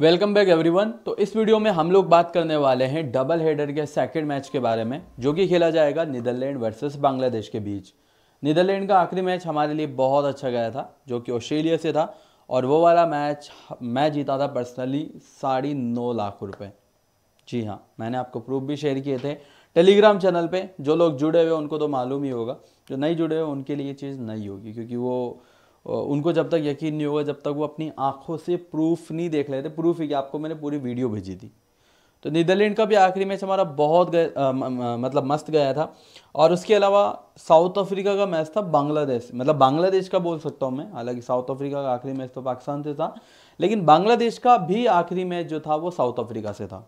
welcome back everyone तो इस video में हम लोग बात करने वाले हैं डबल हेडर के सेकंड मैच के बारे में जो कि खेला जाएगा नीदरलैंड वर्सेस बांग्लादेश के बीच नीदरलैंड का आखिरी मैच हमारे लिए बहुत अच्छा गया था जो कि ऑस्ट्रेलिया से था और वो वाला मैच मैं जीता था पर्सनली साढ़े नौ लाख रुपये जी हाँ मैंने आपको प्रूफ भी शेयर किए थे टेलीग्राम चैनल पर जो लोग जुड़े हुए उनको तो मालूम ही होगा जो नहीं जुड़े हुए उनके लिए चीज़ नहीं होगी क्योंकि वो उनको जब तक यकीन नहीं होगा जब तक वो अपनी आंखों से प्रूफ नहीं देख लेते प्रूफ ही कि आपको मैंने पूरी वीडियो भेजी थी तो नीदरलैंड का भी आखिरी मैच हमारा बहुत गए, आ, म, म, मतलब मस्त गया था और उसके अलावा साउथ अफ्रीका का मैच था बांग्लादेश मतलब बांग्लादेश का बोल सकता हूँ मैं हालांकि साउथ अफ्रीका का आखिरी मैच तो पाकिस्तान से था लेकिन बांग्लादेश का भी आखिरी मैच जो था वो साउथ अफ्रीका से था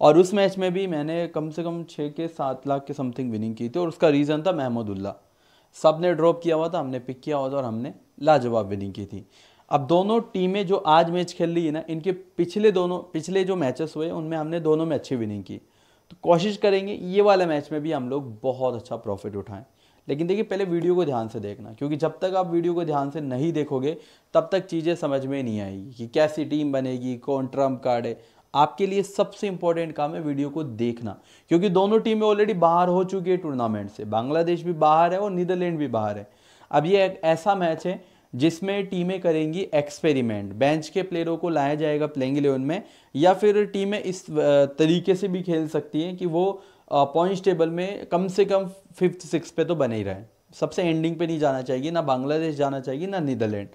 और उस मैच में भी मैंने कम से कम छः के सात लाख के समथिंग विनिंग की थी और उसका रीज़न था महमूदुल्ला सब ने ड्रॉप किया हुआ था हमने पिक किया हुआ था और हमने लाजवाब विनिंग की थी अब दोनों टीमें जो आज मैच खेल रही है ना इनके पिछले दोनों पिछले जो मैचेस हुए उनमें हमने दोनों में अच्छी विनिंग की तो कोशिश करेंगे ये वाले मैच में भी हम लोग बहुत अच्छा प्रॉफिट उठाएं लेकिन देखिए पहले वीडियो को ध्यान से देखना क्योंकि जब तक आप वीडियो को ध्यान से नहीं देखोगे तब तक चीज़ें समझ में नहीं आएगी कि कैसी टीम बनेगी कौन ट्रम्प कार्ड है आपके लिए सबसे इंपॉर्टेंट काम है वीडियो को देखना क्योंकि दोनों टीमें ऑलरेडी बाहर हो चुकी है टूर्नामेंट से बांग्लादेश भी बाहर है और नीदरलैंड भी बाहर है अब ये एक ऐसा मैच है जिसमें टीमें करेंगी एक्सपेरिमेंट बेंच के प्लेयरों को लाया जाएगा प्लेइंग इलेवन में या फिर टीमें इस तरीके से भी खेल सकती हैं कि वो पॉइंट टेबल में कम से कम फिफ्थ सिक्स पे तो बने ही रहे सबसे एंडिंग पे नहीं जाना चाहिए ना बांग्लादेश जाना चाहिए ना नीदरलैंड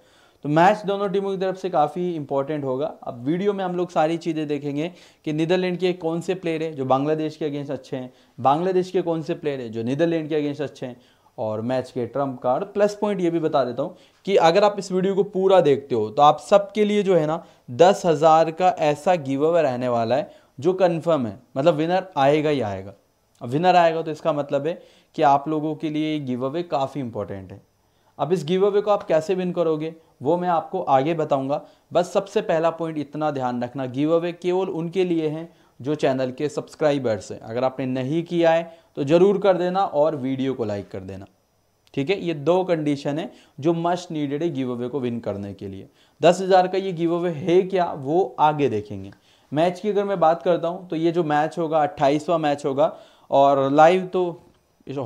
तो मैच दोनों टीमों की तरफ से काफ़ी इंपॉर्टेंट होगा अब वीडियो में हम लोग सारी चीज़ें देखेंगे कि नीदरलैंड के कौन से प्लेयर हैं जो बांग्लादेश के अगेंस्ट अच्छे हैं बांग्लादेश के कौन से प्लेयर हैं जो नीदरलैंड के अगेंस्ट अच्छे हैं और मैच के ट्रम्प कार्ड प्लस पॉइंट ये भी बता देता हूँ कि अगर आप इस वीडियो को पूरा देखते हो तो आप सबके लिए जो है ना दस हज़ार का ऐसा गिव अवे रहने वाला है जो कन्फर्म है मतलब विनर आएगा ही आएगा अब विनर आएगा तो इसका मतलब है कि आप लोगों के लिए ये गिव अवे काफ़ी इंपॉर्टेंट है अब इस गिव अवे को आप कैसे विन करोगे वो मैं आपको आगे बताऊंगा बस सबसे पहला पॉइंट इतना ध्यान रखना गिव अवे केवल उनके लिए हैं जो चैनल के सब्सक्राइबर्स हैं अगर आपने नहीं किया है तो ज़रूर कर देना और वीडियो को लाइक कर देना ठीक है ये दो कंडीशन है जो मस्ट नीडेड है गिव अवे को विन करने के लिए दस हज़ार का ये गिव अवे है क्या वो आगे देखेंगे मैच की अगर मैं बात करता हूँ तो ये जो मैच होगा अट्ठाईसवा मैच होगा और लाइव तो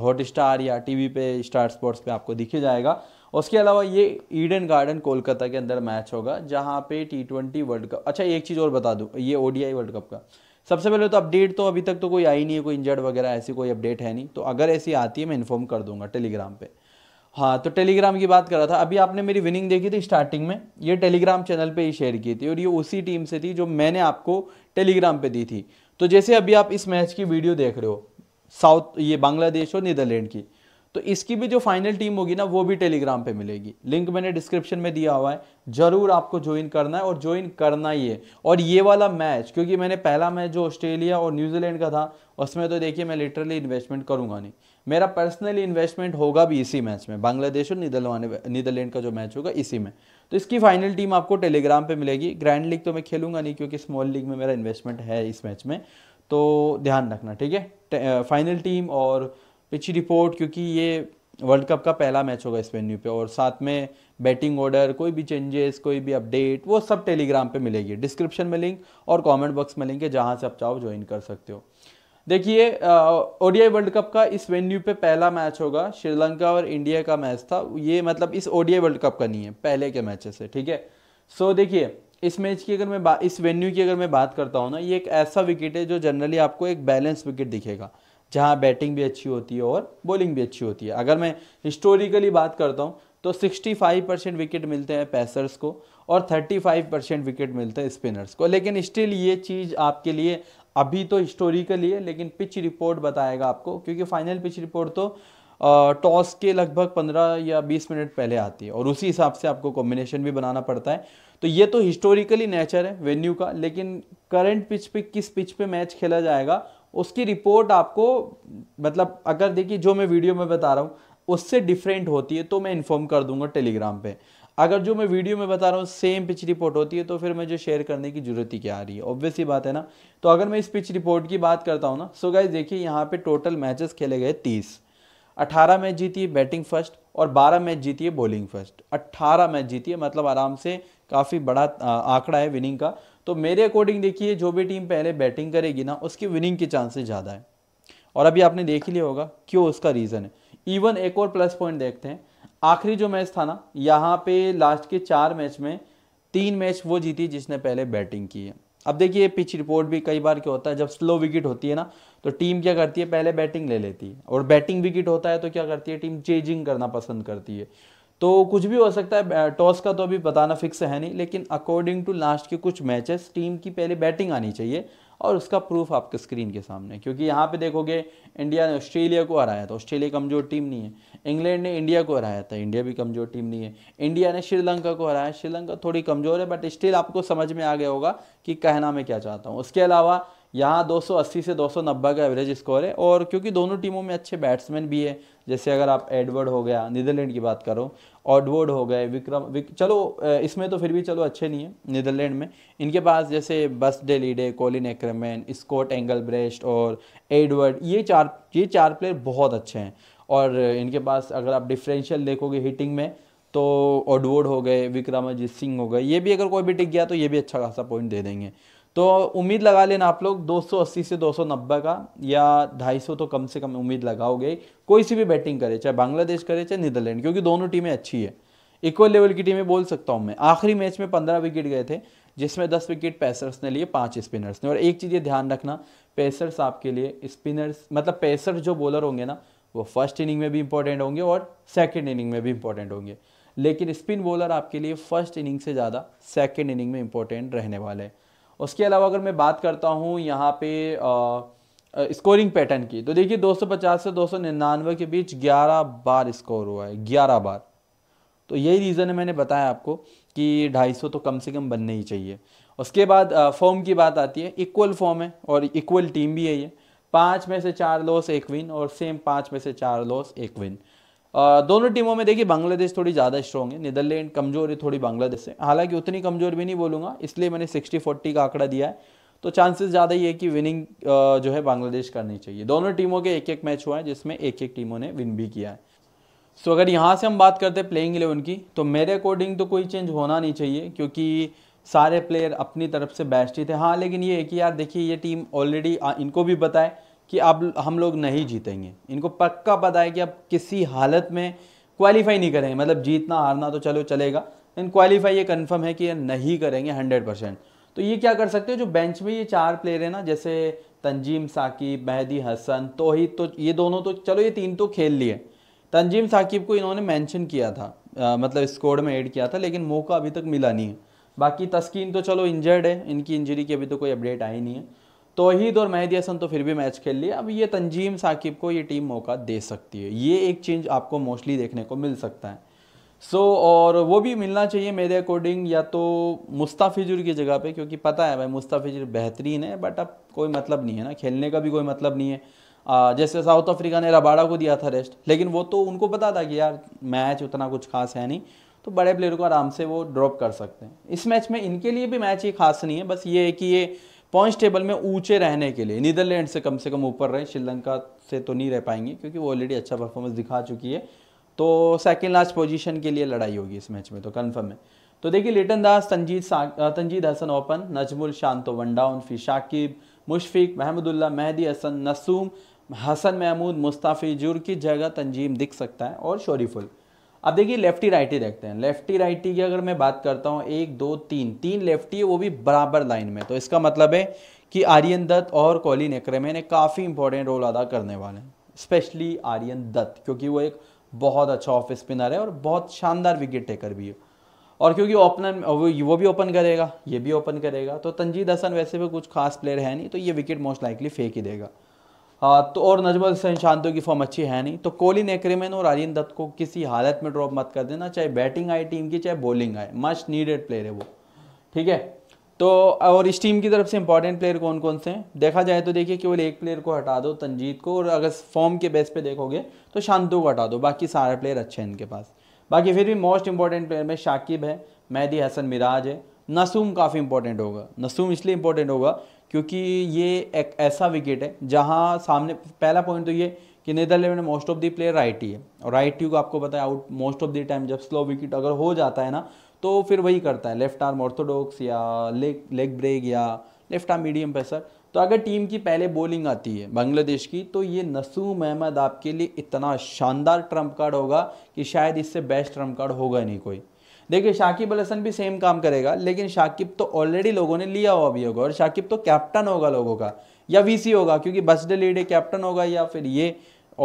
हॉट स्टार या वी पे स्टार स्पोर्ट्स पर आपको दिखे जाएगा उसके अलावा ये ईडन गार्डन कोलकाता के अंदर मैच होगा जहाँ पे टी ट्वेंटी वर्ल्ड कप अच्छा एक चीज़ और बता दूँ ये ओडीआई वर्ल्ड कप का सबसे पहले तो अपडेट तो अभी तक तो कोई आई नहीं है कोई इंजर्ड वगैरह ऐसी कोई अपडेट है नहीं तो अगर ऐसी आती है मैं इन्फॉर्म कर दूंगा टेलीग्राम पर हाँ तो टेलीग्राम की बात कर रहा था अभी आपने मेरी विनिंग देखी थी स्टार्टिंग में ये टेलीग्राम चैनल पे ही शेयर की थी और ये उसी टीम से थी जो मैंने आपको टेलीग्राम पे दी थी तो जैसे अभी आप इस मैच की वीडियो देख रहे हो साउथ ये बांग्लादेश और नीदरलैंड की तो इसकी भी जो फाइनल टीम होगी ना वो भी टेलीग्राम पे मिलेगी लिंक मैंने डिस्क्रिप्शन में दिया हुआ है ज़रूर आपको ज्वाइन करना है और ज्वाइन करना ही है और ये वाला मैच क्योंकि मैंने पहला मैच जो ऑस्ट्रेलिया और न्यूजीलैंड का था उसमें तो देखिए मैं लिटरली इन्वेस्टमेंट करूँगा नहीं मेरा पर्सनली इन्वेस्टमेंट होगा भी इसी मैच में बांग्लादेश और नीदरलैंड का जो मैच होगा इसी में तो इसकी फाइनल टीम आपको टेलीग्राम पर मिलेगी ग्रैंड लीग तो मैं खेलूंगा नहीं क्योंकि स्मॉल लीग में मेरा इन्वेस्टमेंट है इस मैच में तो ध्यान रखना ठीक है फाइनल टीम और पिच रिपोर्ट क्योंकि ये वर्ल्ड कप का पहला मैच होगा इस वेन्यू पे और साथ में बैटिंग ऑर्डर कोई भी चेंजेस कोई भी अपडेट वो सब टेलीग्राम पे मिलेगी डिस्क्रिप्शन में लिंक और कमेंट बॉक्स में लिंक है जहाँ से आप चाहो ज्वाइन कर सकते हो देखिए ओडीआई वर्ल्ड कप का इस वेन्यू पे पहला मैच होगा श्रीलंका और इंडिया का मैच था ये मतलब इस ओडीआई वर्ल्ड कप का नहीं है पहले के मैचेस है ठीक है सो देखिए इस मैच की अगर मैं इस वेन्यू की अगर मैं बात करता हूँ ना ये एक ऐसा विकेट है जो जनरली आपको एक बैलेंस विकेट दिखेगा जहाँ बैटिंग भी अच्छी होती है और बॉलिंग भी अच्छी होती है अगर मैं हिस्टोरिकली बात करता हूँ तो 65 परसेंट विकेट मिलते हैं पैसर्स को और 35 परसेंट विकेट मिलते हैं स्पिनर्स को लेकिन स्टिल ये चीज़ आपके लिए अभी तो हिस्टोरिकली है लेकिन पिच रिपोर्ट बताएगा आपको क्योंकि फाइनल पिच रिपोर्ट तो टॉस के लगभग 15 या 20 मिनट पहले आती है और उसी हिसाब से आपको कॉम्बिनेशन भी बनाना पड़ता है तो ये तो हिस्टोरिकली नेचर है वेन्यू का लेकिन करंट पिच पे किस पिच पे मैच खेला जाएगा उसकी रिपोर्ट आपको मतलब अगर देखिए जो मैं वीडियो में बता रहा हूँ उससे डिफरेंट होती है तो मैं इन्फॉर्म कर दूंगा टेलीग्राम पे अगर जो मैं वीडियो में बता रहा हूँ सेम पिच रिपोर्ट होती है तो फिर मुझे शेयर करने की ज़रूरत ही क्या आ रही है ऑब्वियसली बात है ना तो अगर मैं इस पिच रिपोर्ट की बात करता हूँ ना सो गाइज देखिए यहाँ पे टोटल मैचेस खेले गए तीस अट्ठारह मैच जीती है बैटिंग फर्स्ट और बारह मैच जीती है बॉलिंग फर्स्ट अट्ठारह मैच जीती है मतलब आराम से काफ़ी बड़ा आंकड़ा है विनिंग का तो मेरे अकॉर्डिंग देखिए जो भी टीम पहले बैटिंग करेगी ना उसकी विनिंग के चांसेस ज़्यादा है और अभी आपने देख ही लिया होगा क्यों उसका रीज़न है इवन एक और प्लस पॉइंट देखते हैं आखिरी जो मैच था ना यहाँ पे लास्ट के चार मैच में तीन मैच वो जीती जिसने पहले बैटिंग की है अब देखिए पिच रिपोर्ट भी कई बार क्या होता है जब स्लो विकेट होती है ना तो टीम क्या करती है पहले बैटिंग ले लेती है और बैटिंग विकेट होता है तो क्या करती है टीम चेंजिंग करना पसंद करती है तो कुछ भी हो सकता है टॉस का तो अभी बताना फिक्स है नहीं लेकिन अकॉर्डिंग टू लास्ट के कुछ मैचेस टीम की पहले बैटिंग आनी चाहिए और उसका प्रूफ आपके स्क्रीन के सामने क्योंकि यहाँ पे देखोगे इंडिया ने ऑस्ट्रेलिया को हराया था ऑस्ट्रेलिया कमजोर टीम नहीं है इंग्लैंड ने इंडिया को हराया था इंडिया भी कमजोर टीम नहीं है इंडिया ने श्रीलंका को हराया श्रीलंका थोड़ी कमजोर है बट स्टिल आपको समझ में आ गया होगा कि कहना मैं क्या चाहता हूँ उसके अलावा यहाँ 280 से 290 का एवरेज स्कोर है और क्योंकि दोनों टीमों में अच्छे बैट्समैन भी है जैसे अगर आप एडवर्ड हो गया नीदरलैंड की बात करो ऑडवर्ड हो गए विक्रम विक, चलो इसमें तो फिर भी चलो अच्छे नहीं है नीदरलैंड में इनके पास जैसे Bas de Leede Colin Ackermann Scott Engelbrecht और एडवर्ड ये चार ये चार प्लेयर बहुत अच्छे हैं और इनके पास अगर आप डिफरेंशियल देखोगे हिटिंग में तो ऑडवर्ड हो गए विक्रमजीत सिंह हो गए ये भी अगर कोई भी टिक गया तो ये भी अच्छा खासा पॉइंट दे देंगे तो उम्मीद लगा लेना आप लोग 280 से 290 का या 250 तो कम से कम उम्मीद लगाओगे कोई सी भी बैटिंग करे चाहे बांग्लादेश करे चाहे नीदरलैंड क्योंकि दोनों टीमें अच्छी है इक्वल लेवल की टीमें बोल सकता हूँ मैं आखिरी मैच में पंद्रह विकेट गए थे जिसमें दस विकेट पैसर्स ने लिए पाँच स्पिनर्स ने और एक चीज़ ये ध्यान रखना पेसर्स आपके लिए स्पिनर्स मतलब पेसर जो बॉलर होंगे ना वो फर्स्ट इनिंग में भी इंपॉर्टेंट होंगे और सेकेंड इनिंग में भी इंपॉर्टेंट होंगे लेकिन स्पिन बॉलर आपके लिए फर्स्ट इनिंग से ज़्यादा सेकेंड इनिंग में इंपॉर्टेंट रहने वाले हैं उसके अलावा अगर मैं बात करता हूँ यहाँ पे स्कोरिंग पैटर्न की तो देखिए 250 से 299 के बीच 11 बार स्कोर हुआ है 11 बार तो यही रीज़न है मैंने बताया आपको कि 250 तो कम से कम बनने ही चाहिए उसके बाद फॉर्म की बात आती है इक्वल फॉर्म है और इक्वल टीम भी है ये पाँच में से चार लॉस एक विन और सेम पाँच में से चार लॉस एक विन दोनों टीमों में देखिए बांग्लादेश थोड़ी ज़्यादा स्ट्रॉन्ग है नीदरलैंड कमज़ोर है थोड़ी बांग्लादेश से हालांकि उतनी कमज़ोर भी नहीं बोलूँगा इसलिए मैंने सिक्सटी फोर्टी का आंकड़ा दिया है तो चांसेस ज़्यादा ही है कि विनिंग जो है बांग्लादेश करनी चाहिए दोनों टीमों के एक एक मैच हुआ है जिसमें एक एक टीमों ने विन भी किया है सो अगर यहाँ से हम बात करते हैं प्लेइंग इलेवन की तो मेरे अकॉर्डिंग तो कोई चेंज होना नहीं चाहिए क्योंकि सारे प्लेयर अपनी तरफ से बेस्ट ही थे हाँ लेकिन ये है कि यार देखिए ये टीम ऑलरेडी इनको भी बताए कि अब हम लोग नहीं जीतेंगे इनको पक्का पता है कि अब किसी हालत में क्वालिफाई नहीं करेंगे मतलब जीतना हारना तो चलो चलेगा लेकिन क्वालिफाई ये कन्फर्म है कि ये नहीं करेंगे हंड्रेड परसेंट तो ये क्या कर सकते हो जो बेंच में ये चार प्लेयर हैं ना जैसे तंजीम साकिब मेहदी हसन तोहित तो ये दोनों तो चलो ये तीन तो खेल लिए तंजीम साकिब को इन्होंने मेंशन किया था आ, मतलब स्कोर में ऐड किया था लेकिन मौका अभी तक मिला नहीं है बाकी तस्कीन तो चलो इंजर्ड है इनकी इंजरी की अभी तो कोई अपडेट आई नहीं है तोहिद और मेहदी हसन तो फिर भी मैच खेल लिए अब ये तंजीम साकिब को ये टीम मौका दे सकती है ये एक चेंज आपको मोस्टली देखने को मिल सकता है सो so, और वो भी मिलना चाहिए मेरे अकॉर्डिंग या तो मुस्ताफिजुर की जगह पे क्योंकि पता है भाई मुस्ताफिजुर बेहतरीन है बट अब कोई मतलब नहीं है ना खेलने का भी कोई मतलब नहीं है आ, जैसे साउथ अफ्रीका ने रबाड़ा को दिया था रेस्ट लेकिन वो तो उनको पता था कि यार मैच उतना कुछ खास है नहीं तो बड़े प्लेयर को आराम से वो ड्रॉप कर सकते हैं इस मैच में इनके लिए भी मैच ये खास नहीं है बस ये है कि ये पॉइंट टेबल में ऊंचे रहने के लिए नीदरलैंड से कम से कम ऊपर रहे श्रीलंका से तो नहीं रह पाएंगे क्योंकि वो ऑलरेडी अच्छा परफॉर्मेंस दिखा चुकी है तो सेकेंड लास्ट पोजिशन के लिए लड़ाई होगी इस मैच में तो कन्फर्म है तो देखिए Liton Das Tanzid Tanzid Hasan open Najmul Shanto one down फिर शाकिब मुशफिक महमदुल्ला मेहदी हसन नसूम हसन महमूद मुस्ताफ़ी जुर की जगह तंजीम दिख सकता है और शोरीफुल अब देखिए लेफ्टी राइटी देखते हैं लेफ्टी राइटी की अगर मैं बात करता हूँ एक दो तीन तीन लेफ्टी है वो भी बराबर लाइन में तो इसका मतलब है कि आर्यन दत्त और कोहली एक्रेमे ने काफ़ी इंपॉर्टेंट रोल अदा करने वाले हैं स्पेशली आर्यन दत्त क्योंकि वो एक बहुत अच्छा ऑफ स्पिनर है और बहुत शानदार विकेट टेकर भी है और क्योंकि ओपनर वो भी ओपन करेगा ये भी ओपन करेगा तो तंजीद हसन वैसे भी कुछ खास प्लेयर है नहीं तो ये विकेट मोस्ट लाइकली फेंक ही देगा हाँ, तो और नजमुल हसैन शांतो की फॉर्म अच्छी है नहीं तो कोहली क्रिमेन और आर्यन दत्त को किसी हालत में ड्रॉप मत कर देना चाहे बैटिंग आए टीम की चाहे बॉलिंग आए मस्ट नीडेड प्लेयर है वो ठीक है तो और इस टीम की तरफ से इंपॉर्टेंट प्लेयर कौन कौन से हैं देखा जाए तो देखिए केवल एक प्लेयर को हटा दो तंजीत को और अगर फॉर्म के बेस पे देखोगे तो शांतो को हटा दो बाकी सारे प्लेयर अच्छे हैं इनके पास बाकी फिर भी मोस्ट इंपॉर्टेंट प्लेयर में शाकिब है मेहदी हसन मिराज है नसूम काफ़ी इंपॉर्टेंट होगा नसूम इसलिए इंपॉर्टेंट होगा क्योंकि ये एक ऐसा विकेट है जहाँ सामने पहला पॉइंट तो ये कि नीदरलैंड में most of the player right ही है और राइट ही को आपको पता है out most of the time जब स्लो विकेट अगर हो जाता है ना तो फिर वही करता है लेफ्ट आर्म ऑर्थोडॉक्स या लेग लेग ब्रेक या लेफ्ट आर्म मीडियम पेसर तो अगर टीम की पहले बॉलिंग आती है बांग्लादेश की तो ये नसूम अहमद आपके लिए इतना शानदार ट्रम्प कार्ड होगा कि शायद इससे बेस्ट ट्रम्प कार्ड होगा नहीं कोई देखिए शाकिब अल हसन भी सेम काम करेगा लेकिन शाकिब तो ऑलरेडी लोगों ने लिया हुआ भी होगा और शाकिब तो कैप्टन होगा लोगों का या वीसी होगा क्योंकि बसडे लीडे कैप्टन होगा या फिर ये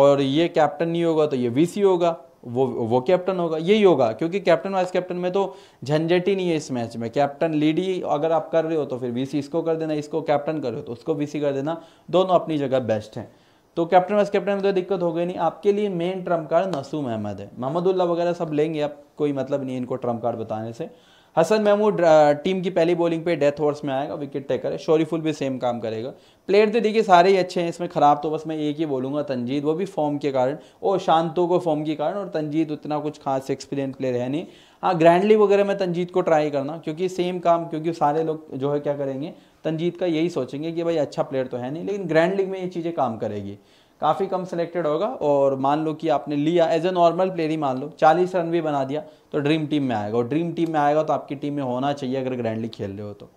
और ये कैप्टन नहीं होगा तो ये वीसी होगा वो वो कैप्टन होगा यही होगा क्योंकि कैप्टन वाइस कैप्टन में तो झंझट ही नहीं है इस मैच में कैप्टन लीड ही अगर आप कर रहे हो तो फिर वीसी इसको कर देना इसको कैप्टन कर रहे हो तो उसको वीसी कर देना दोनों अपनी जगह बेस्ट हैं तो कैप्टन वाइस कैप्टन में तो दिक्कत हो गई नहीं आपके लिए main trump card Nasum Ahmed है महमदुल्ला वगैरह सब लेंगे आप कोई मतलब नहीं इनको ट्रम्प कार्ड बताने से हसन महमूद टीम की पहली बॉलिंग पे डेथ हॉर्स में आएगा विकेट टेकर है शोरीफुल भी सेम काम करेगा प्लेयर तो देखिए सारे ही अच्छे हैं इसमें ख़राब तो बस मैं एक ही बोलूँगा तंजीद वो भी फॉर्म के कारण और शांतों को फॉर्म के कारण और तंजीद उतना कुछ खास एक्सपीरियंस प्लेयर है नहीं हाँ ग्रैंडली वगैरह में तंजीद को ट्राई करना क्योंकि सेम काम क्योंकि सारे लोग जो है क्या करेंगे तंजीद का यही सोचेंगे कि भाई अच्छा प्लेयर तो है नहीं लेकिन ग्रैंड लीग में ये चीज़ें काम करेगी काफ़ी कम सिलेक्टेड होगा और मान लो कि आपने लिया एज ए नॉर्मल प्लेयर ही मान लो 40 रन भी बना दिया तो ड्रीम टीम में आएगा और ड्रीम टीम में आएगा तो आपकी टीम में होना चाहिए अगर ग्रैंड लीग खेल रहे हो तो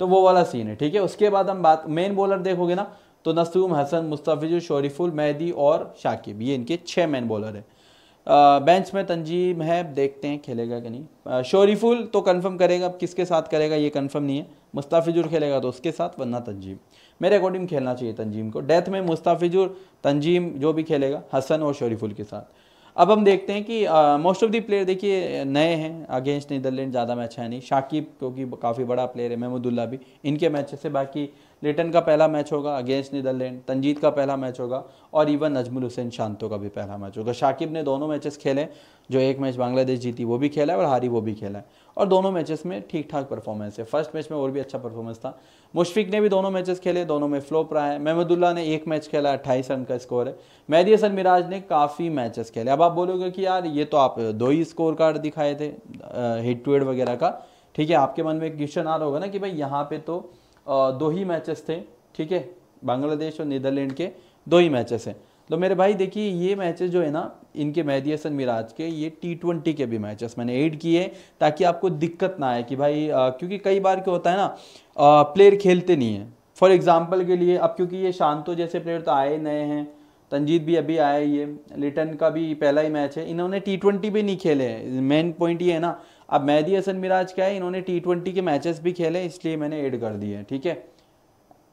तो वो वाला सीन है ठीक है उसके बाद हम बात मेन बॉलर देखोगे ना तो नसूम हसन मुस्तफ़िज शोरीफुल मेहदी और शाकिब ये इनके छः मेन बॉलर हैं बेंच में तंजीम है देखते हैं खेलेगा कि नहीं शोरीफुल तो कन्फर्म करेगा अब किसके साथ करेगा ये कन्फर्म नहीं है मुस्ताफिजुर खेलेगा तो उसके साथ वरना तंजीम मेरे अकॉर्डिंग खेलना चाहिए तंजीम को डेथ में मुस्ताफिजुर तंजीम जो भी खेलेगा हसन और शरीफुल के साथ अब हम देखते हैं कि मोस्ट ऑफ दी प्लेयर देखिए नए हैं अगेंस्ट नीदरलैंड ज़्यादा मैच है नहीं शाकिब क्योंकि काफ़ी बड़ा प्लेयर है महमूदुल्ला भी इनके मैच से बाकी लेटन का पहला मैच होगा अगेंस्ट नीदरलैंड तंजीद का पहला मैच होगा और इवन नजमुल हुसैन शांतो का भी पहला मैच होगा शाकिब ने दोनों मैचेस खेले जो एक मैच बांग्लादेश जीती वो भी खेला है और हारी वो भी खेला है और दोनों मैचेस में ठीक ठाक परफॉर्मेंस है फर्स्ट मैच में और भी अच्छा परफॉर्मेंस था मुशफिक ने भी दोनों मैचेस खेले दोनों में फ्लोप रहा है महमदुल्ला ने एक मैच खेला अट्ठाईस रन का स्कोर है मेहदी हसन मिराज ने काफ़ी मैचेस खेले अब आप बोलोगे कि यार ये तो आप दो ही स्कोर कार्ड दिखाए थे हेड टू हेड वगैरह का ठीक है आपके मन में एक क्वेश्चन आ रहा होगा ना कि भाई यहाँ पर तो दो ही मैचेस थे ठीक है बांग्लादेश और नीदरलैंड के दो ही मैचेस हैं तो मेरे भाई देखिए ये मैचेस जो है ना इनके मेहदी हसन मिराज के ये टी ट्वेंटी के भी मैचेस मैंने ऐड किए ताकि आपको दिक्कत ना आए कि भाई आ, क्योंकि कई बार क्या होता है ना आ, प्लेयर खेलते नहीं हैं फॉर एग्ज़ाम्पल के लिए अब क्योंकि ये शांतो जैसे प्लेयर तो आए नए हैं तंजीद भी अभी आए ये लिटन का भी पहला ही मैच है इन्होंने टी ट्वेंटी भी नहीं खेले मेन पॉइंट ये है ना अब मेहदी हसन मिराज क्या है इन्होंने टी ट्वेंटी के मैचेस भी खेले इसलिए मैंने ऐड कर दिए ठीक है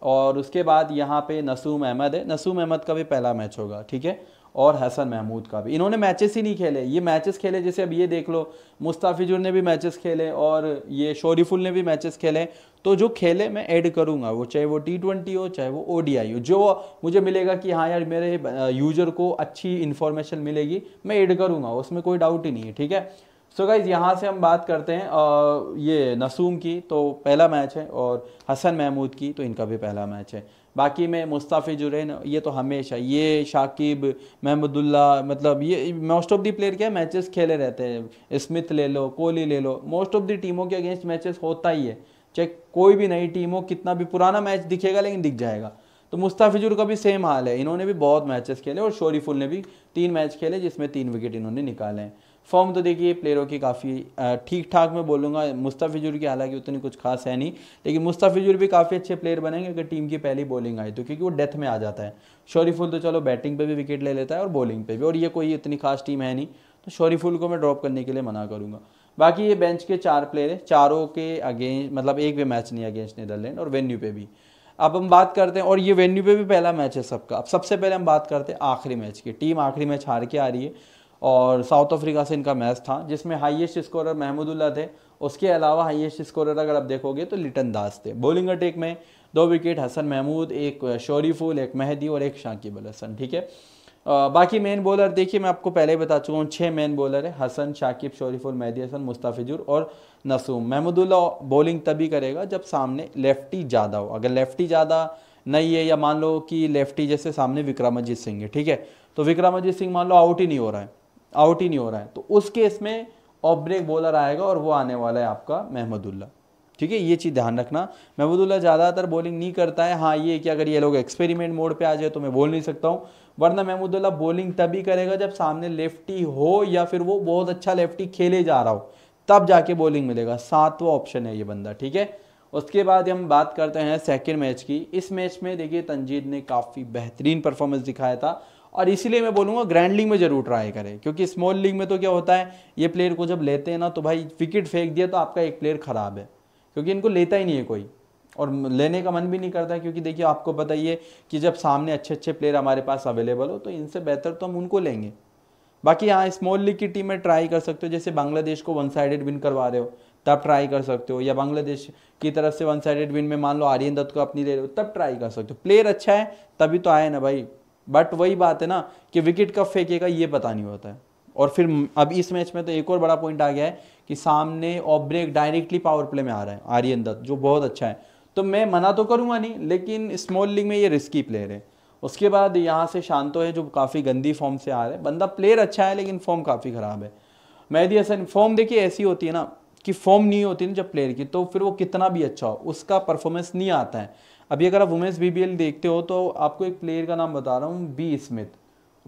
और उसके बाद यहाँ पे नसूम अहमद है नसूम अहमद का भी पहला मैच होगा ठीक है और हसन महमूद का भी इन्होंने मैचेस ही नहीं खेले ये मैचेस खेले जैसे अब ये देख लो मुस्ताफिजुर ने भी मैचेस खेले और ये शोरीफुल ने भी मैचेस खेले तो जो खेले मैं ऐड करूँगा वो चाहे वो टी ट्वेंटी हो चाहे वो ओ डी आई हो जो मुझे मिलेगा कि हाँ यार मेरे यूज़र को अच्छी इन्फॉर्मेशन मिलेगी मैं ऐड करूँगा उसमें कोई डाउट ही नहीं है ठीक है सो so गाइज़ यहाँ से हम बात करते हैं आ, ये नसूम की तो पहला मैच है और हसन महमूद की तो इनका भी पहला मैच है बाकी में मुस्ताफ़ी जुरैन ये तो हमेशा ये शाकिब महमदुल्ला मतलब ये मोस्ट ऑफ दी प्लेयर क्या मैचेस खेले रहते हैं स्मिथ ले लो कोहली ले लो मोस्ट ऑफ दी टीमों के अगेंस्ट मैचेस होता ही है चाहे कोई भी नई टीम हो कितना भी पुराना मैच दिखेगा लेकिन दिख जाएगा तो मुस्ताफिजुर का भी सेम हाल है इन्होंने भी बहुत मैचेस खेले और शोरीफुल ने भी तीन मैच खेले जिसमें तीन विकेट इन्होंने निकाले हैं फॉर्म तो देखिए प्लेयरों की काफ़ी ठीक ठाक मैं बोलूँगा मुस्ताफिजुर की हालांकि उतनी कुछ खास है नहीं लेकिन मुस्ताफिजुर भी काफ़ी अच्छे प्लेयर बनेंगे अगर टीम की पहली बॉलिंग आई तो क्योंकि वो डेथ में आ जाता है शोरीफुल तो चलो बैटिंग पे भी विकेट ले लेता है और बॉलिंग पे भी और ये कोई इतनी खास टीम है नहीं तो शोरीफुल को मैं ड्रॉप करने के लिए मना करूँगा बाकी ये बेंच के चार प्लेयर हैं चारों के अगेंस्ट मतलब एक भी मैच नहीं अगेंस्ट नीदरलैंड और वेन्यू पे भी अब हम बात करते हैं और ये वेन्यू पे भी पहला मैच है सबका अब सबसे पहले हम बात करते हैं आखिरी मैच की टीम आखिरी मैच हार के आ रही है और साउथ अफ्रीका से इनका मैच था जिसमें हाईएस्ट स्कोरर महमूदुल्ला थे उसके अलावा हाईएस्ट स्कोरर अगर आप देखोगे तो लिटन दास थे बॉलिंग अटैक में दो विकेट हसन महमूद एक शोरीफुल एक मेहदी और एक शाकिब अल हसन ठीक है बाकी मेन बॉलर देखिए मैं आपको पहले ही बता चुका हूँ छः मेन बॉलर है हसन शाकिब शरीफुल मेहदी हसन मुस्ताफिजुर और नसूम महमूदुल्ला बॉलिंग तभी करेगा जब सामने लेफ्टी ज़्यादा हो अगर लेफ्टी ज़्यादा नहीं है या मान लो कि लेफ्टी जैसे सामने विक्रमजीत सिंह है ठीक है तो विक्रमजीत सिंह मान लो आउट ही नहीं हो रहा है आउट ही नहीं हो रहा है तो उस केस में ऑफ ब्रेक बॉलर आएगा और वो आने वाला है आपका महमदुल्ला ठीक है ये चीज़ ध्यान रखना महमूदुल्ला ज़्यादातर बॉलिंग नहीं करता है हाँ ये कि अगर ये लोग एक्सपेरिमेंट मोड पे आ जाए तो मैं बोल नहीं सकता हूँ वरना महमूदुल्ला बॉलिंग तभी करेगा जब सामने लेफ्टी हो या फिर वो बहुत अच्छा लेफ्टी खेले जा रहा हो तब जाके बॉलिंग मिलेगा सातवा ऑप्शन है ये बंदा ठीक है उसके बाद हम बात करते हैं सेकेंड मैच की इस मैच में देखिए तंजीद ने काफ़ी बेहतरीन परफॉर्मेंस दिखाया था और इसीलिए मैं बोलूँगा ग्रैंड लीग में जरूर ट्राई करें क्योंकि स्मॉल लीग में तो क्या होता है ये प्लेयर को जब लेते हैं ना तो भाई विकेट फेंक दिया तो आपका एक प्लेयर ख़राब है क्योंकि इनको लेता ही नहीं है कोई और लेने का मन भी नहीं करता क्योंकि देखिए आपको बताइए कि जब सामने अच्छे अच्छे प्लेयर हमारे पास अवेलेबल हो तो इनसे बेहतर तो हम उनको लेंगे बाकी यहाँ स्मॉल लीग की टीम में ट्राई कर सकते हो जैसे बांग्लादेश को वन साइडेड विन करवा रहे हो तब ट्राई कर सकते हो या बांग्लादेश की तरफ से वन साइडेड विन में मान लो आर्यन दत्त को अपनी ले रहे हो तब ट्राई कर सकते हो प्लेयर अच्छा है तभी तो आए ना भाई बट वही बात है ना कि विकेट कब फेंकेगा ये पता नहीं होता है और फिर अब इस मैच में तो एक और बड़ा पॉइंट आ गया है कि सामने ऑब्रेक डायरेक्टली पावर प्ले में आ रहा है आर्यन दत्त जो बहुत अच्छा है तो मैं मना तो करूँगा नहीं लेकिन स्मॉल लीग में ये रिस्की प्लेयर है उसके बाद यहाँ से शांतो है जो काफ़ी गंदी फॉर्म से आ रहा है बंदा प्लेयर अच्छा है लेकिन फॉर्म काफ़ी ख़राब है दी हसन फॉर्म देखिए ऐसी होती है ना कि फॉर्म नहीं होती ना जब प्लेयर की तो फिर वो कितना भी अच्छा हो उसका परफॉर्मेंस नहीं आता है अभी अगर आप वुमेंस बी देखते हो तो आपको एक प्लेयर का नाम बता रहा हूँ बी स्मिथ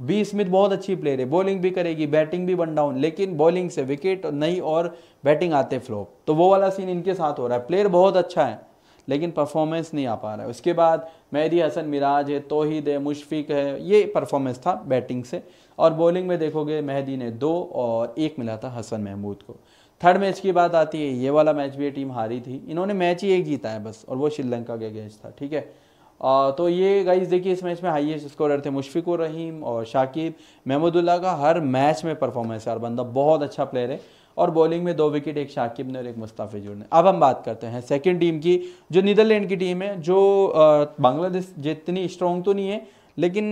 बी स्मिथ बहुत अच्छी प्लेयर है बॉलिंग भी करेगी बैटिंग भी बन डाउन लेकिन बॉलिंग से विकेट नहीं और बैटिंग आते फ्लॉप तो वो वाला सीन इनके साथ हो रहा है प्लेयर बहुत अच्छा है लेकिन परफॉर्मेंस नहीं आ पा रहा है उसके बाद मेहदी हसन मिराज है तोहिद है मुशफिक है ये परफॉर्मेंस था बैटिंग से और बॉलिंग में देखोगे मेहदी ने दो और एक मिला था हसन महमूद को थर्ड मैच की बात आती है ये वाला मैच भी ये टीम हारी थी इन्होंने मैच ही एक जीता है बस और वो श्रीलंका के अगेंस्ट था ठीक है आ, तो ये गाइस देखिए इस मैच में हाईएस्ट स्कोरर थे मुशफिक रहीम और शाकिब महमूदुल्ला का हर मैच में परफॉर्मेंस है और बंदा बहुत अच्छा प्लेयर है और बॉलिंग में दो विकेट एक शाकिब ने और एक मुस्ताफिजुर ने अब हम बात करते हैं सेकेंड टीम की जो नीदरलैंड की टीम है जो बांग्लादेश जितनी स्ट्रॉन्ग तो नहीं है लेकिन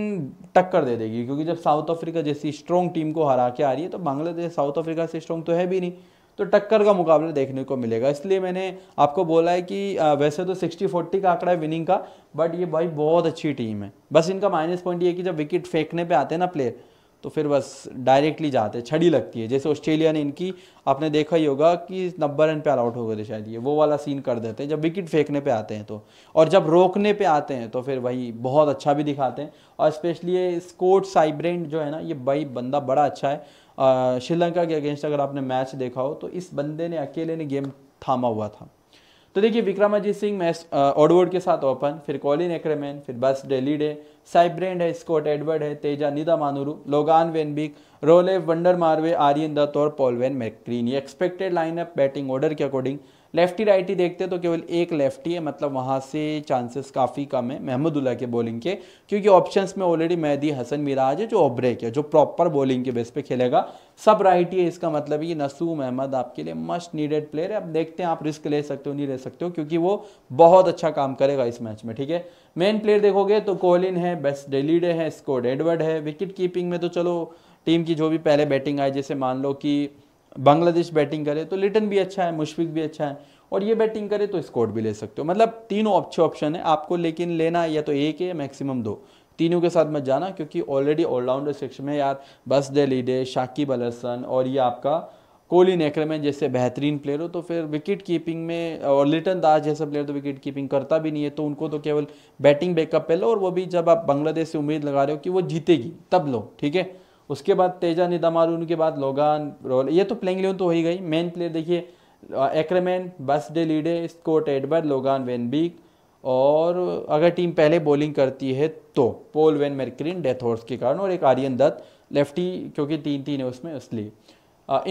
टक्कर दे देगी क्योंकि जब साउथ अफ्रीका जैसी स्ट्रॉन्ग टीम को हरा के आ रही है तो बांग्लादेश साउथ अफ्रीका से स्ट्रॉन्ग तो है भी नहीं तो टक्कर का मुकाबला देखने को मिलेगा इसलिए मैंने आपको बोला है कि वैसे तो सिक्सटी फोर्टी का आंकड़ा है विनिंग का बट ये भाई बहुत अच्छी टीम है बस इनका माइनस पॉइंट ये कि जब विकेट फेंकने पर आते हैं ना प्लेयर तो फिर बस डायरेक्टली जाते हैं छड़ी लगती है जैसे ऑस्ट्रेलिया ने इनकी आपने देखा ही होगा कि नब्बे रन पे ऑल आउट हो गए थे शायद ये वो वाला सीन कर देते हैं जब विकेट फेंकने पे आते हैं तो और जब रोकने पे आते हैं तो फिर वही बहुत अच्छा भी दिखाते हैं और स्पेशली ये स्कोट साइब्रेंड जो है ना ये भाई बंदा बड़ा अच्छा है श्रीलंका के अगेंस्ट अगर आपने मैच देखा हो तो इस बंदे ने अकेले ने गेम थामा हुआ था तो देखिए विक्रमाजीत सिंह मैच ऑडवर्ड के साथ ओपन फिर कॉलिन एक्रेमैन फिर बस डेलीड है साइब्रेंड है स्कॉट एडवर्ड है Teja Nidamanuru Logan van Beek Roelof van der Merwe Aryan Dutt और पॉलवेन मैक्रीन ये एक्सपेक्टेड लाइनअप बैटिंग ऑर्डर के अकॉर्डिंग लेफ्टी राइटी देखते हैं तो केवल एक लेफ्टी है मतलब वहाँ से चांसेस काफ़ी कम है महमूदुल्ला के बॉलिंग के क्योंकि ऑप्शंस में ऑलरेडी मेहदी हसन मिराज है जो ऑब्रेक है जो प्रॉपर बॉलिंग के बेस पे खेलेगा सब राइटी है इसका मतलब ये नसूम अहमद आपके लिए मस्ट नीडेड प्लेयर है अब देखते हैं आप रिस्क ले सकते हो नहीं ले सकते हो क्योंकि वो बहुत अच्छा काम करेगा इस मैच में ठीक है मेन प्लेयर देखोगे तो कोलिन है बेस्ट डेलीडे है स्कोड एडवर्ड है विकेट कीपिंग में तो चलो टीम की जो भी पहले बैटिंग आई जैसे मान लो कि बांग्लादेश बैटिंग करे तो लिटन भी अच्छा है मुशफिक भी अच्छा है और ये बैटिंग करे तो स्कॉट भी ले सकते हो मतलब तीनों अच्छे ऑप्शन है आपको लेकिन लेना या तो एक है मैक्सिमम दो तीनों के साथ मत जाना क्योंकि ऑलरेडी ऑलराउंडर सेक्शन में यार Bas de Leede Shakib Al Hasan और ये आपका कोहली नेक्रमैन जैसे बेहतरीन प्लेयर हो तो फिर विकेट कीपिंग में और लिटन दास जैसा प्लेयर तो विकेट कीपिंग करता भी नहीं है तो उनको तो केवल बैटिंग बैकअप पे लो और वो भी जब आप बांग्लादेश से उम्मीद लगा रहे हो कि वो जीतेगी तब लो ठीक है उसके बाद तेजा निदामारून के बाद लोगान रोल ये तो प्लेइंग इलेवन तो हो ही गई मेन प्लेयर देखिए Ackermann Bas de Leede Scott एडबर लोगान वेन बीक और अगर टीम पहले बॉलिंग करती है तो Paul van Meekeren death overs के कारण और एक आर्यन दत्त लेफ्टी क्योंकि तीन तीन है उसमें इसलिए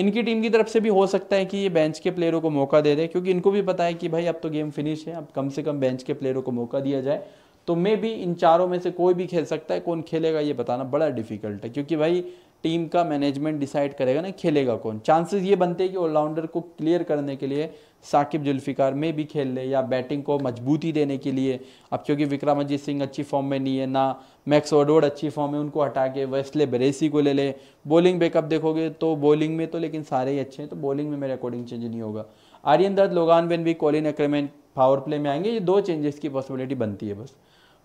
इनकी टीम की तरफ से भी हो सकता है कि ये बेंच के प्लेयरों को मौका दे दें क्योंकि इनको भी पता है कि भाई अब तो गेम फिनिश है अब कम से कम बेंच के प्लेयरों को मौका दिया जाए तो मे भी इन चारों में से कोई भी खेल सकता है कौन खेलेगा ये बताना बड़ा डिफिकल्ट है क्योंकि भाई टीम का मैनेजमेंट डिसाइड करेगा ना खेलेगा कौन चांसेस ये बनते हैं कि ऑलराउंडर को क्लियर करने के लिए साकिब जुल्फ़िकार में भी खेल ले या बैटिंग को मजबूती देने के लिए अब क्योंकि विक्रमजीत सिंह अच्छी फॉर्म में नहीं है ना मैक्स ओडोड अच्छी फॉर्म में उनको हटा के वेस्ले बरेसी को ले ले बॉलिंग बैकअप देखोगे तो बॉलिंग में तो लेकिन सारे ही अच्छे हैं तो बॉलिंग में मेरे अकॉर्डिंग चेंज नहीं होगा आर्यन दत्त लोगान वेन भी कॉलिन अक्रमेंट पावर प्ले में आएंगे ये दो चेंजेस की पॉसिबिलिटी बनती है बस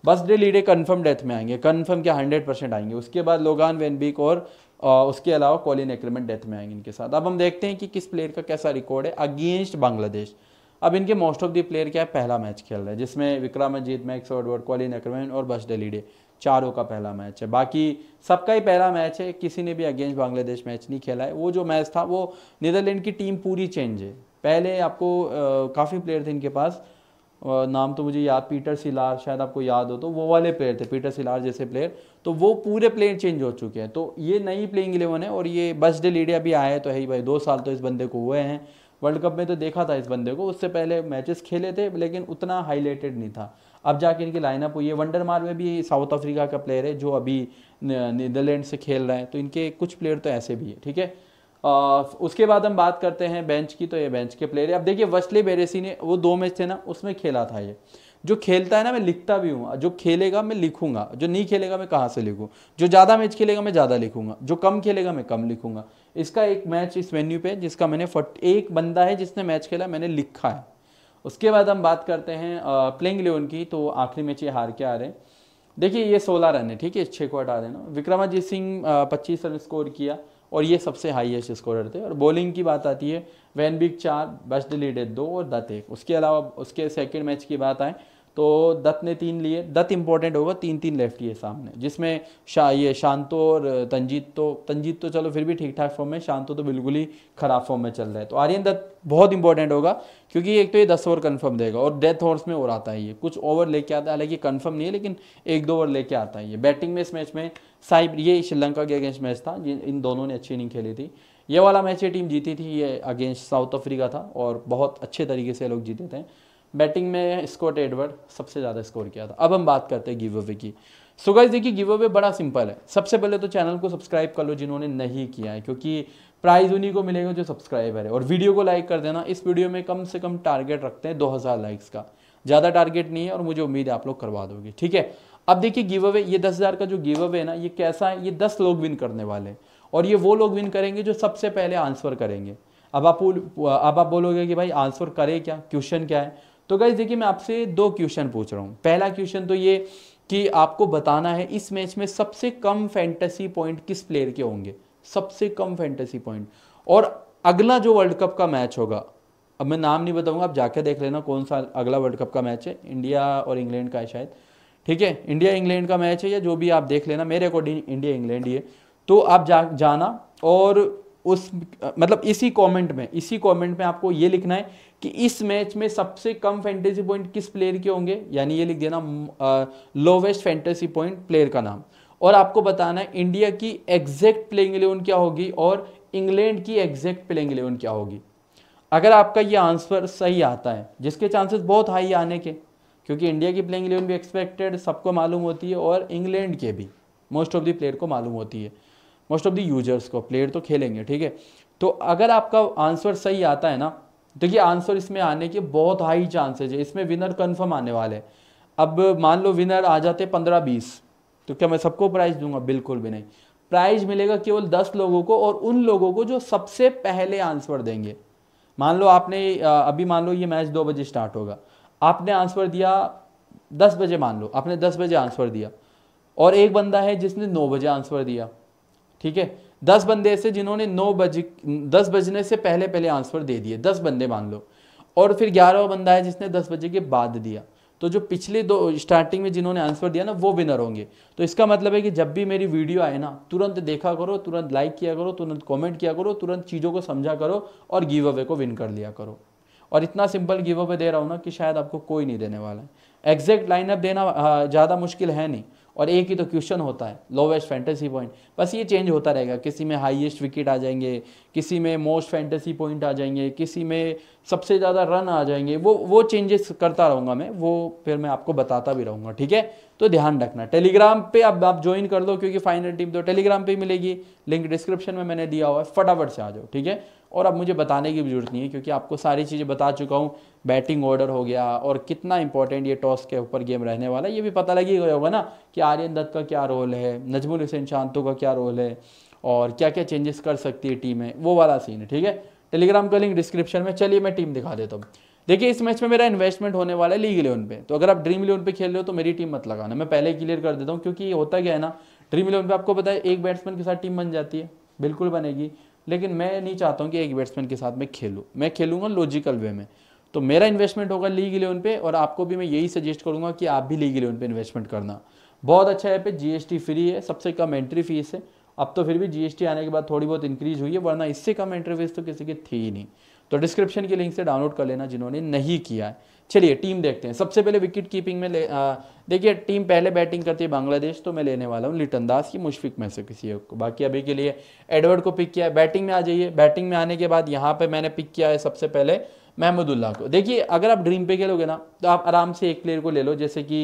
बस डे लीडे कन्फर्म डेथ में आएंगे कन्फर्म क्या हंड्रेड परसेंट आएंगे उसके बाद लोगान वेनबिक और आ, उसके अलावा कॉलिन एक्रीमेंट डेथ में आएंगे इनके साथ अब हम देखते हैं कि किस प्लेयर का कैसा रिकॉर्ड है अगेंस्ट बांग्लादेश अब इनके मोस्ट ऑफ दी प्लेयर क्या है पहला मैच खेल रहे हैं जिसमें अजीत मैक्स एडवर्ड कॉलिन एक्रीमेंट और बस लीडे चारों का पहला मैच है बाकी सबका ही पहला मैच है किसी ने भी अगेंस्ट बांग्लादेश मैच नहीं खेला है वो जो मैच था वो नीदरलैंड की टीम पूरी चेंज है पहले आपको काफ़ी प्लेयर थे इनके पास नाम तो मुझे याद पीटर सिलार शायद आपको याद हो तो वो वाले प्लेयर थे पीटर सिलार जैसे प्लेयर तो वो पूरे प्लेयर चेंज हो चुके हैं तो ये नई प्लेइंग इलेवन है और ये बस डे लीडिया भी आया तो है ही भाई दो साल तो इस बंदे को हुए हैं वर्ल्ड कप में तो देखा था इस बंदे को उससे पहले मैचेस खेले थे लेकिन उतना हाईलाइटेड नहीं था अब जाके इनकी लाइनअप हुई है वंडर मार में भी साउथ अफ्रीका का प्लेयर है जो अभी नीदरलैंड से खेल रहा है तो इनके कुछ प्लेयर तो ऐसे भी है ठीक है उसके बाद हम बात करते हैं बेंच की तो ये बेंच के प्लेयर है अब देखिए वस्ले बेरेसी ने वो दो मैच थे ना उसमें खेला था ये जो खेलता है ना मैं लिखता भी हूँ जो खेलेगा मैं लिखूंगा जो नहीं खेलेगा मैं कहाँ से लिखूँ जो ज़्यादा मैच खेलेगा मैं ज़्यादा लिखूंगा जो कम खेलेगा मैं कम लिखूंगा इसका एक मैच इस वेन्यू पे जिसका मैंने फट एक बंदा है जिसने मैच खेला मैंने लिखा है उसके बाद हम बात करते हैं प्लेइंग लेवन की तो आखिरी मैच ये हार के आ रहे हैं देखिए ये सोलह रन है ठीक है छः को हटा देना विक्रमाजीत सिंह पच्चीस रन स्कोर किया और ये सबसे हाईएस्ट स्कोरर थे और बॉलिंग की बात आती है वैन बिग चार बस डिलीडेड दो और दत्त एक उसके अलावा उसके सेकेंड मैच की बात आए तो दत्त ने तीन लिए दत्त इंपॉर्टेंट होगा तीन तीन लेफ्टी है सामने जिसमें शाह ये शांतो और तंजीत तो तंजीत तो चलो फिर भी ठीक ठाक फॉर्म में शांतो तो बिल्कुल ही ख़राब फॉर्म में चल रहा है तो आर्यन दत्त बहुत इंपॉर्टेंट होगा क्योंकि एक तो ये दस ओवर कन्फर्म देगा और डेथ हॉर्स में और आता है ये कुछ ओवर लेके आता है हालांकि कन्फर्म नहीं है लेकिन एक दो ओवर लेके आता है ये बैटिंग में इस मैच में साइब ये श्रीलंका के अगेंस्ट मैच था इन दोनों ने अच्छी इनिंग खेली थी ये वाला मैच ये टीम जीती थी ये अगेंस्ट साउथ अफ्रीका था और बहुत अच्छे तरीके से लोग जीते थे बैटिंग में स्कॉट एडवर्ड सबसे ज़्यादा स्कोर किया था अब हम बात करते हैं गिव अवे की सो गाइस देखिए गिव अवे बड़ा सिंपल है सबसे पहले तो चैनल को सब्सक्राइब कर लो जिन्होंने नहीं किया है क्योंकि प्राइज़ उन्हीं को मिलेगा जो सब्सक्राइबर है और वीडियो को लाइक कर देना इस वीडियो में कम से कम टारगेट रखते हैं हज़ार लाइक्स का ज़्यादा टारगेट नहीं है और मुझे उम्मीद है आप लोग करवा दोगे ठीक है अब देखिए गिव अवे ये दस हज़ार का जो गिव अवे है ना ये कैसा है ये दस लोग विन करने वाले हैं और ये वो लोग विन करेंगे जो सबसे पहले आंसर करेंगे अब आप अब आप बोलोगे कि भाई आंसर करें क्या क्वेश्चन क्या है तो गाइज देखिए मैं आपसे दो क्वेश्चन पूछ रहा हूँ पहला क्वेश्चन तो ये कि आपको बताना है इस मैच में सबसे कम फैंटेसी पॉइंट किस प्लेयर के होंगे सबसे कम फैंटेसी पॉइंट और अगला जो वर्ल्ड कप का मैच होगा अब मैं नाम नहीं बताऊंगा आप जाके देख लेना कौन सा अगला वर्ल्ड कप का मैच है इंडिया और इंग्लैंड का है शायद ठीक है इंडिया इंग्लैंड का मैच है या जो भी आप देख लेना मेरे अकॉर्डिंग इंडिया इंग्लैंड ये तो आप जा जाना और उस मतलब इसी कमेंट में इसी कमेंट में आपको ये लिखना है कि इस मैच में सबसे कम फैंटेसी पॉइंट किस प्लेयर के होंगे यानी ये लिख देना लोवेस्ट फैंटेसी पॉइंट प्लेयर का नाम और आपको बताना है इंडिया की एग्जैक्ट प्लेइंग इलेवन क्या होगी और इंग्लैंड की एग्जैक्ट प्लेइंग इलेवन क्या होगी अगर आपका ये आंसर सही आता है जिसके चांसेस बहुत हाई आने के क्योंकि इंडिया की प्लेइंग इलेवन भी एक्सपेक्टेड सबको मालूम होती है और इंग्लैंड के भी मोस्ट ऑफ दी प्लेयर को मालूम होती है मोस्ट ऑफ दी यूजर्स को प्लेयर तो खेलेंगे ठीक है तो अगर आपका आंसर सही आता है ना तो ये आंसर इसमें आने के बहुत हाई चांसेज है इसमें विनर कन्फर्म आने वाले हैं अब मान लो विनर आ जाते पंद्रह बीस तो क्या मैं सबको प्राइज़ दूंगा बिल्कुल भी नहीं प्राइज मिलेगा केवल दस लोगों को और उन लोगों को जो सबसे पहले आंसर देंगे मान लो आपने अभी मान लो ये मैच दो बजे स्टार्ट होगा आपने आंसर दिया दस बजे मान लो आपने दस बजे आंसर दिया और एक बंदा है जिसने नौ बजे आंसर दिया ठीक है दस बंदे ऐसे जिन्होंने नौ बजे दस बजने से पहले पहले आंसर दे दिए दस बंदे मान लो और फिर ग्यारह बंदा है जिसने दस बजे के बाद दिया तो जो पिछले दो स्टार्टिंग में जिन्होंने आंसर दिया ना वो विनर होंगे तो इसका मतलब है कि जब भी मेरी वीडियो आए ना तुरंत देखा करो तुरंत लाइक किया करो तुरंत कमेंट किया करो तुरंत चीज़ों को समझा करो और गिव अवे को विन कर लिया करो और इतना सिंपल गिव अवे दे रहा हूँ ना कि शायद आपको कोई नहीं देने वाला है एग्जैक्ट लाइनअप देना ज़्यादा मुश्किल है नहीं और एक ही तो क्वेश्चन होता है लोवेस्ट फैंटेसी पॉइंट बस ये चेंज होता रहेगा किसी में हाईएस्ट विकेट आ जाएंगे किसी में मोस्ट फैंटेसी पॉइंट आ जाएंगे किसी में सबसे ज़्यादा रन आ जाएंगे वो वो चेंजेस करता रहूँगा मैं वो फिर मैं आपको बताता भी रहूँगा ठीक है तो ध्यान रखना टेलीग्राम पे अब आप ज्वाइन कर दो क्योंकि फाइनल टीम तो टेलीग्राम पर मिलेगी लिंक डिस्क्रिप्शन में मैंने दिया हुआ है फटाफट से आ जाओ ठीक है और अब मुझे बताने की भी ज़रूरत नहीं है क्योंकि आपको सारी चीज़ें बता चुका हूँ बैटिंग ऑर्डर हो गया और कितना इंपॉर्टेंट ये टॉस के ऊपर गेम रहने वाला है ये भी पता लग ही होगा ना कि आर्यन दत्त का क्या रोल है नजमुल हुसैन शांतू का क्या रोल है और क्या क्या चेंजेस कर सकती है टीम है वो वाला सीन है ठीक है टेलीग्राम का लिंक डिस्क्रिप्शन में चलिए मैं टीम दिखा देता हूँ देखिए इस मैच में मेरा इन्वेस्टमेंट होने वाला है लीग इलेवन पे तो अगर आप ड्रीम इलेवन पे खेल रहे हो तो मेरी टीम मत लगाना मैं पहले क्लियर कर देता हूँ क्योंकि होता क्या है ना ड्रीम इलेवन पे आपको पता है एक बैट्समैन के साथ टीम बन जाती है बिल्कुल बनेगी लेकिन मैं नहीं चाहता हूँ कि एक बैट्समैन के साथ मैं खेलूँ मैं खेलूँगा लॉजिकल वे में तो मेरा इन्वेस्टमेंट होगा लीग इलेवन पे और आपको भी मैं यही सजेस्ट करूँगा कि आप भी लीग इलेवन पे इन्वेस्टमेंट करना बहुत अच्छा ऐप है जीएसटी फ्री है सबसे कम एंट्री फीस है अब तो फिर भी जीएसटी आने के बाद थोड़ी बहुत इंक्रीज हुई है वरना इससे कम एंट्री फीस तो किसी की थी ही नहीं तो डिस्क्रिप्शन की लिंक से डाउनलोड कर लेना जिन्होंने नहीं किया है चलिए टीम देखते हैं सबसे पहले विकेट कीपिंग में देखिए टीम पहले बैटिंग करती है बांग्लादेश तो मैं लेने वाला हूँ लिटन दास की मुशफिक में से किसी एक को बाकी अभी के लिए एडवर्ड को पिक किया है बैटिंग में आ जाइए बैटिंग में आने के बाद यहाँ पर मैंने पिक किया है सबसे पहले महमूदुल्ला को देखिए अगर आप ड्रीम पे खेलोगे ना तो आप आराम से एक प्लेयर को ले लो जैसे कि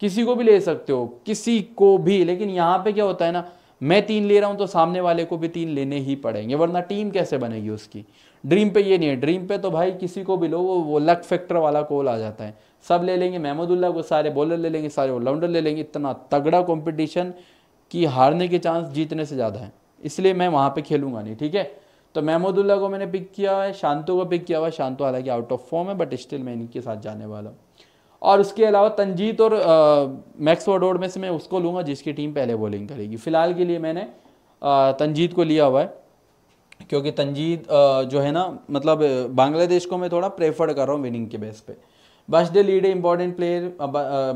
किसी को भी ले सकते हो किसी को भी लेकिन यहाँ पे क्या होता है ना मैं तीन ले रहा हूँ तो सामने वाले को भी तीन लेने ही पड़ेंगे वरना टीम कैसे बनेगी उसकी ड्रीम पे ये नहीं है ड्रीम पे तो भाई किसी को भी लो वो वो लक फैक्टर वाला कॉल आ जाता है सब ले लेंगे महमूदुल्ला को सारे बॉलर ले लेंगे सारे ऑलराउंडर ले लेंगे इतना तगड़ा कॉम्पिटिशन कि हारने के चांस जीतने से ज़्यादा है इसलिए मैं वहाँ पर खेलूँगा नहीं ठीक है तो महमूदुल्ला को मैंने पिक किया है शांतो को पिक किया हुआ है शांतो हालांकि आउट ऑफ फॉर्म है बट स्टिल मैं इनके साथ जाने वाला हूँ और उसके अलावा तंजीत और मैक्स वडोड में से मैं उसको लूँगा जिसकी टीम पहले बॉलिंग करेगी फिलहाल के लिए मैंने आ, तंजीत को लिया हुआ है क्योंकि तंजीद जो है ना मतलब बांग्लादेश को मैं थोड़ा प्रेफर कर रहा हूँ विनिंग के बेस पे de Leede important player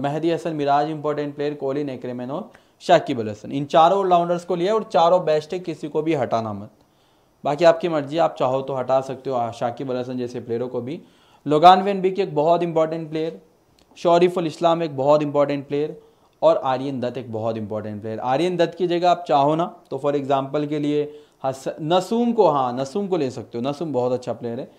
Mehidy Hasan Miraz important player Colin Ackermann और शाकिब अल हसन इन चारों ऑलराउंडर्स को लिया और चारों बेस्ट है किसी को भी हटाना मत बाकी आपकी मर्जी आप चाहो तो हटा सकते हो शाकिब अल हसन जैसे प्लेयरों को भी लोगान वेन बिक एक बहुत इंपॉर्टेंट प्लेयर शौरीफुल इस्लाम एक बहुत इंपॉर्टेंट प्लेयर और आर्यन दत्त एक बहुत इंपॉर्टेंट प्लेयर आर्यन दत्त की जगह आप चाहो ना तो फॉर एग्जाम्पल के लिए हाँ नसूम को हाँ नसूम को ले सकते हो नसूम बहुत अच्छा प्लेयर है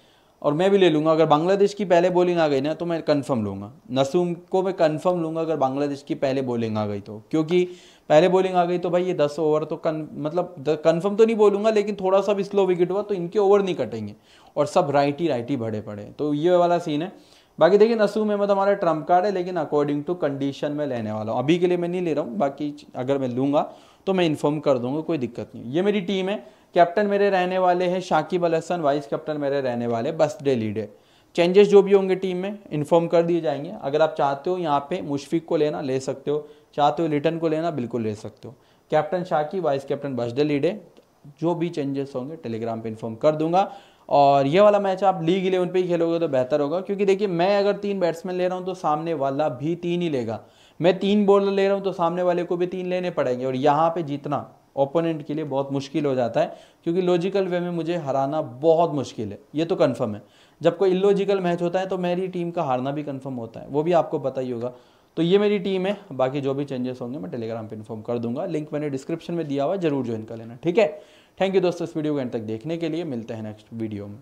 और मैं भी ले लूँगा अगर बांग्लादेश की पहले बॉलिंग आ गई ना तो मैं कंफर्म लूँगा नसूम को मैं कंफर्म लूँगा अगर बांग्लादेश की पहले बॉलिंग आ गई तो क्योंकि पहले बॉलिंग आ गई तो भाई ये दस ओवर तो कन मतलब कन्फर्म तो नहीं बोलूँगा लेकिन थोड़ा सा भी स्लो विकेट हुआ तो इनके ओवर नहीं कटेंगे और सब राइट ही राइट ही भरे पड़े तो ये वाला सीन है बाकी देखिए नसूम अहमद हमारा ट्रम्प कार्ड है लेकिन अकॉर्डिंग टू कंडीशन में लेने वाला हूँ अभी के लिए मैं नहीं ले रहा हूँ बाकी अगर मैं लूँगा तो मैं इन्फॉर्म कर दूंगा कोई दिक्कत नहीं ये मेरी टीम है कैप्टन मेरे रहने वाले हैं शाकिब अल हसन वाइस कैप्टन मेरे रहने वाले बस डे लीडर चेंजेस जो भी होंगे टीम में इन्फॉर्म कर दिए जाएंगे अगर आप चाहते हो यहाँ पे मुशफिक को लेना ले सकते हो चाहते हो लिटन को लेना बिल्कुल ले सकते हो captain Shakib vice captain Bas de Leede जो भी चेंजेस होंगे टेलीग्राम पे इन्फॉर्म कर दूंगा और ये वाला मैच आप लीग इलेवन पे ही खेलोगे तो बेहतर होगा क्योंकि देखिए मैं अगर तीन बैट्समैन ले रहा हूँ तो सामने वाला भी तीन ही लेगा मैं तीन बॉलर ले रहा हूँ तो सामने वाले को भी तीन लेने पड़ेंगे और यहाँ पे जीतना ओपोनेंट के लिए बहुत मुश्किल हो जाता है क्योंकि लॉजिकल वे में मुझे हराना बहुत मुश्किल है ये तो कन्फर्म है जब कोई इलॉजिकल मैच होता है तो मेरी टीम का हारना भी कन्फर्म होता है वो भी आपको पता ही होगा तो ये मेरी टीम है बाकी जो भी चेंजेस होंगे मैं टेलीग्राम पे इन्फॉर्म कर दूंगा लिंक मैंने डिस्क्रिप्शन में दिया हुआ जरूर ज्वाइन कर लेना ठीक है थैंक यू दोस्तों इस वीडियो को एंड तक देखने के लिए मिलते हैं नेक्स्ट वीडियो में